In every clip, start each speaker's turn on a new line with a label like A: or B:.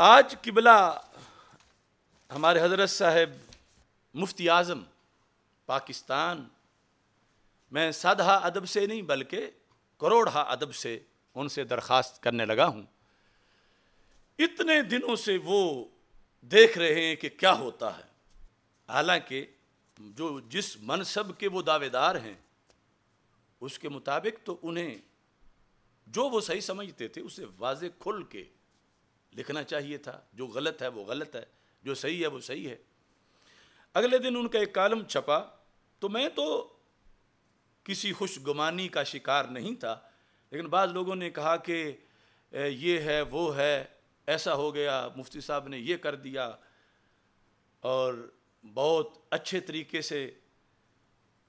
A: आज किबला हमारे हजरत साहब मुफ्ती आज़म पाकिस्तान मैं सदहा अदब से नहीं बल्कि करोड़ा अदब से उनसे दरख्वास्त करने लगा हूँ इतने दिनों से वो देख रहे हैं कि क्या होता है हालांकि जो जिस मनसब के वो दावेदार हैं उसके मुताबिक तो उन्हें जो वो सही समझते थे उसे वाज खुल के लिखना चाहिए था जो गलत है वो गलत है जो सही है वो सही है अगले दिन उनका एक कालम छपा तो मैं तो किसी खुशगुमानी का शिकार नहीं था लेकिन बाद लोगों ने कहा कि ये है वो है ऐसा हो गया मुफ्ती साहब ने ये कर दिया और बहुत अच्छे तरीके से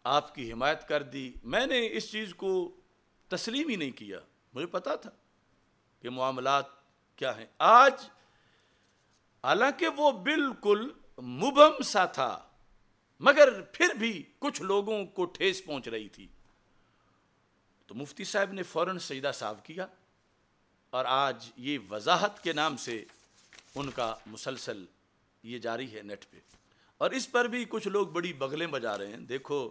A: आपकी हिमायत कर दी मैंने इस चीज़ को तस्लीम ही नहीं किया मुझे पता था कि मामलात क्या है आज हालांकि वो बिल्कुल मुबम सा था मगर फिर भी कुछ लोगों को ठेस पहुंच रही थी तो मुफ्ती साहब ने फौरन सजदा साहब किया और आज ये वजाहत के नाम से उनका मुसलसल ये जारी है नेट पे और इस पर भी कुछ लोग बड़ी बगलें बजा रहे हैं देखो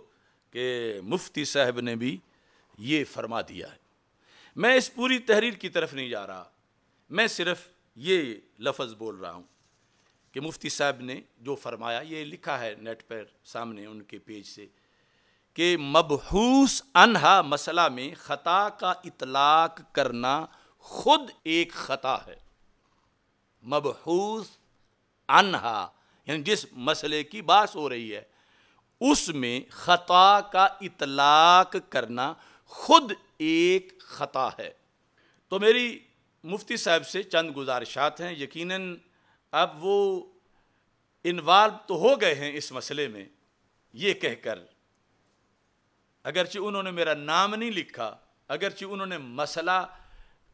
A: कि मुफ्ती साहब ने भी ये फरमा दिया है मैं इस पूरी तहरीर की तरफ नहीं जा रहा मैं सिर्फ ये लफ्ज़ बोल रहा हूँ कि मुफ्ती साहब ने जो फरमाया ये लिखा है नेट पर सामने उनके पेज से कि मबहूस अनहा मसला में ख़ता का इतलाक करना खुद एक ख़ता है मबहूस अनहा यानी जिस मसले की बात हो रही है उसमें ख़ता का इतलाक करना खुद एक ख़ता है तो मेरी मुफ्ती साहब से चंद गुजारिशात हैं यकीनन अब वो इन्वाल्व तो हो गए हैं इस मसले में ये कहकर अगरचि उन्होंने मेरा नाम नहीं लिखा अगरचि उन्होंने मसला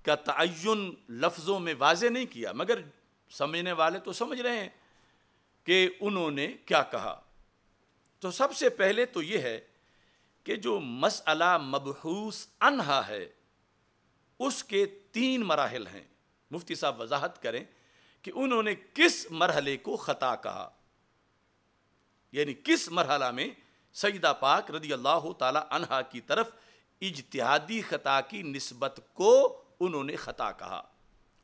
A: का तयन लफ्ज़ों में वाज नहीं किया मगर समझने वाले तो समझ रहे हैं कि उन्होंने क्या कहा तो सबसे पहले तो ये है कि जो मसला मबहूस अनहा है उसके तीन मराहल हैं मुफ्ती साहब वजाहत करें कि उन्होंने किस मरहले को ख़ता कहा यानी किस मरहला में सईदा पाक रदी अल्लाह तहा की तरफ इजतहादी ख़ता की नस्बत को उन्होंने ख़ता कहा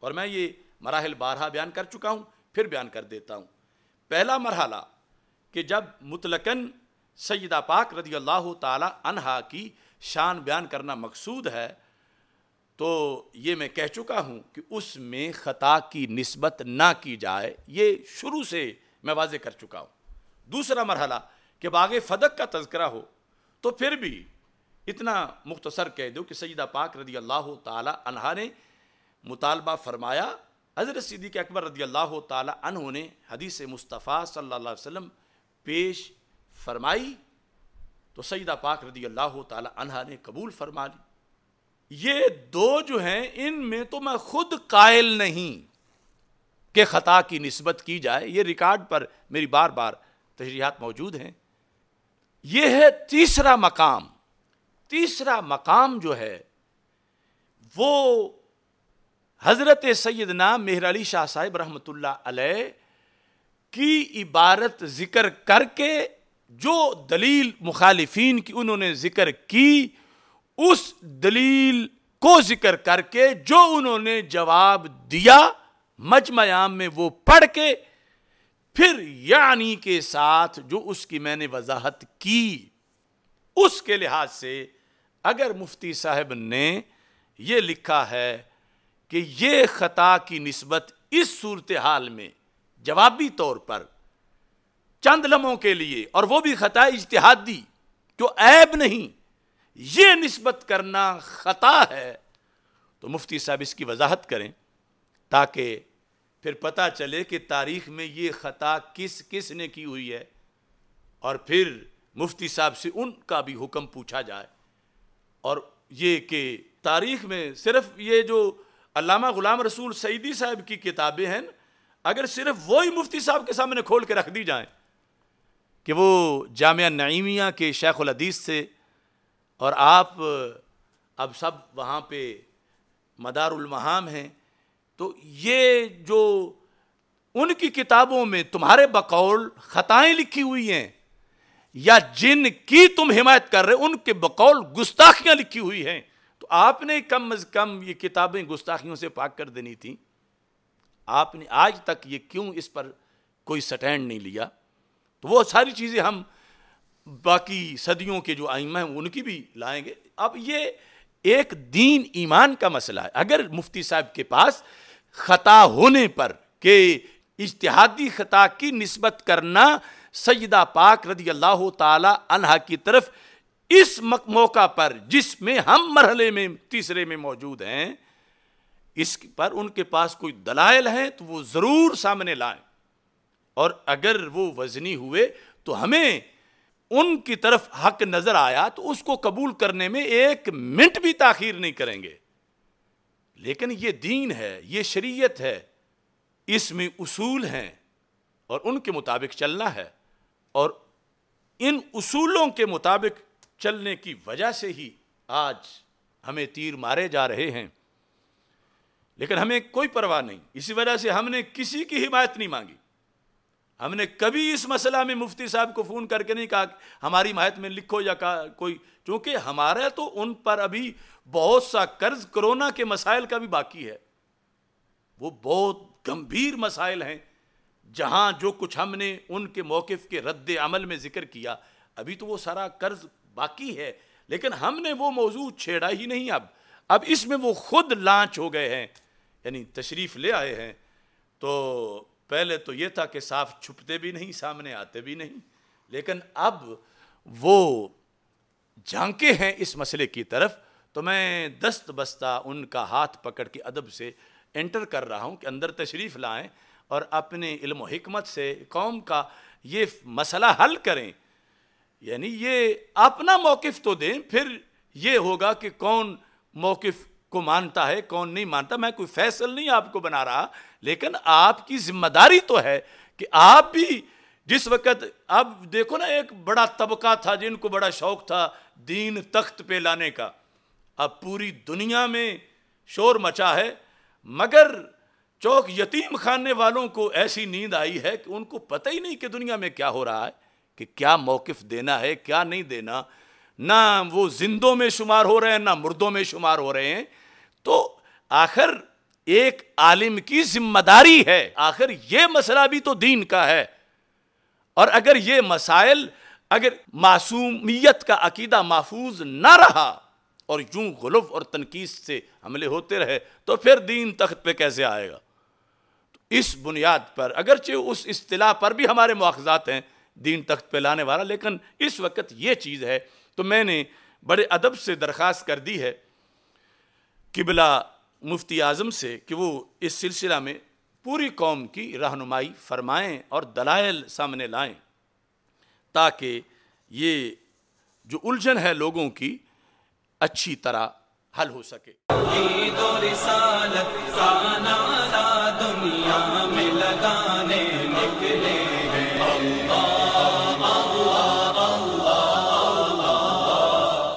A: और मैं ये मराहल बारहा बयान कर चुका हूँ फिर बयान कर देता हूँ पहला मरहला कि जब मुतलकन सईदा पाक रदी अल्लाह तहा की शान बयान करना मकसूद है तो ये मैं कह चुका हूँ कि उसमें ख़ता की नस्बत ना की जाए ये शुरू से मैं वाज कर चुका हूँ दूसरा मरहला कि बाग फदक का तस्करा हो तो फिर भी इतना मुख्तसर कह दो कि सईदा पाक रदी अल्लाह तहा ने मुतालबा फरमाया हज़रत सिद्दीक अकबर रदी अल्लाह तहों ने हदीस मुस्तफ़ा सल्ला वसम पेश फरमाई तो सईदा पाक रदी अल्लाह तहा ने कबूल फरमा ली ये दो जो हैं इनमें तो मैं खुद कायल नहीं कि ख़ता की नस्बत की जाए ये रिकॉर्ड पर मेरी बार बार तशरीहत मौजूद हैं ये है तीसरा मकाम तीसरा मकाम जो है वो हज़रत सैदना मेहर अली शाह साहिब रहमत की इबारत ज़िक्र करके जो दलील मुखालफी की उन्होंने ज़िक्र की उस दलील को जिक्र करके जो उन्होंने जवाब दिया मजमयाम में वो पढ़ के फिर यानी के साथ जो उसकी मैंने वजाहत की उसके लिहाज से अगर मुफ्ती साहब ने ये लिखा है कि ये ख़ता की नस्बत इस सूरत हाल में जवाबी तौर पर चंद लम्हों के लिए और वो भी ख़ता इजतहादी जो ऐब नहीं ये नस्बत करना ख़ता है तो मुफ्ती साहब इसकी वजाहत करें ताकि फिर पता चले कि तारीख में ये ख़ता किस किस ने की हुई है और फिर मुफ्ती साहब से उनका भी हुक्म पूछा जाए और ये कि तारीख में सिर्फ ये जो अलामा ग़ुलाम रसूल सईदी साहब की किताबें हैं अगर सिर्फ वही मुफ्ती साहब के सामने खोल के रख दी जाएँ कि वो जामिया नईमिया के शेख हदीस से और आप अब सब वहाँ पे मदारमहाम हैं तो ये जो उनकी किताबों में तुम्हारे बकौल खताएं लिखी हुई हैं या जिनकी तुम हिमायत कर रहे हो उनके बकौल गुस्ताखियाँ लिखी हुई हैं तो आपने कम अज़ कम ये किताबें गुस्ताखियों से पाक कर देनी थी आपने आज तक ये क्यों इस पर कोई स्टैंड नहीं लिया तो वो सारी चीज़ें हम बाकी सदियों के जो आइम हैं उनकी भी लाएंगे अब ये एक दीन ईमान का मसला है अगर मुफ्ती साहब के पास ख़ता होने पर के इजतहादी ख़ता की नस्बत करना सयदा पाक रदी अल्लाह तला की तरफ इस मौका पर जिसमें हम मरहले में तीसरे में मौजूद हैं इस पर उनके पास कोई दलायल हैं तो वो ज़रूर सामने लाएं और अगर वो वजनी हुए तो हमें उनकी तरफ हक नजर आया तो उसको कबूल करने में एक मिनट भी ताखिर नहीं करेंगे लेकिन ये दीन है ये शरीयत है इसमें उसूल हैं और उनके मुताबिक चलना है और इन उसूलों के मुताबिक चलने की वजह से ही आज हमें तीर मारे जा रहे हैं लेकिन हमें कोई परवाह नहीं इसी वजह से हमने किसी की हिमायत नहीं मांगी हमने कभी इस मसला में मुफ्ती साहब को फ़ोन करके नहीं कहा हमारी मायत में लिखो या कहा कोई क्योंकि हमारा तो उन पर अभी बहुत सा कर्ज कोरोना के मसाइल का भी बाकी है वो बहुत गंभीर मसाइल हैं जहाँ जो कुछ हमने उनके मौक़ के रद्द अमल में ज़िक्र किया अभी तो वो सारा कर्ज बाकी है लेकिन हमने वो मौजू छेड़ा ही नहीं अब अब इसमें वो खुद लांच हो गए हैं यानी तशरीफ़ ले आए हैं तो पहले तो ये था कि साफ छुपते भी नहीं सामने आते भी नहीं लेकिन अब वो झांके हैं इस मसले की तरफ तो मैं दस्त बस्ता उनका हाथ पकड़ के अदब से एंटर कर रहा हूँ कि अंदर तशरीफ़ लाएँ और अपने इल्म हिकमत से कौम का ये मसला हल करें यानी ये अपना मौक़ तो दें फिर ये होगा कि कौन मौक़ को मानता है कौन नहीं मानता मैं कोई फैसल नहीं आपको बना रहा लेकिन आपकी जिम्मेदारी तो है कि आप भी जिस वक्त आप देखो ना एक बड़ा तबका था जिनको बड़ा शौक था दीन तख्त पे लाने का अब पूरी दुनिया में शोर मचा है मगर चौक यतीम खाने वालों को ऐसी नींद आई है कि उनको पता ही नहीं कि दुनिया में क्या हो रहा है कि क्या मौकफ देना है क्या नहीं देना ना वो जिंदों में शुमार हो रहे हैं ना मुर्दों में शुमार हो रहे हैं तो आखिर एक आलिम की जिम्मेदारी है आखिर ये मसला भी तो दीन का है और अगर ये मसाइल अगर मासूमियत का अकीदा महफूज ना रहा और यूं गलफ और तनकीस से हमले होते रहे तो फिर दीन तख्त पे कैसे आएगा तो इस बुनियाद पर अगरचे उस अतलाह पर भी हमारे मुआजात हैं दीन तख्त पे लाने वाला लेकिन इस वक्त ये चीज़ है तो मैंने बड़े अदब से दरख्वास्त कर दी है किबला मुफ्ती आज़म से कि वो इस सिलसिला में पूरी कौम की रहनुमाई फरमाएं और दलाइल सामने लाएं ताकि ये जो उलझन है लोगों की अच्छी तरह हल हो सके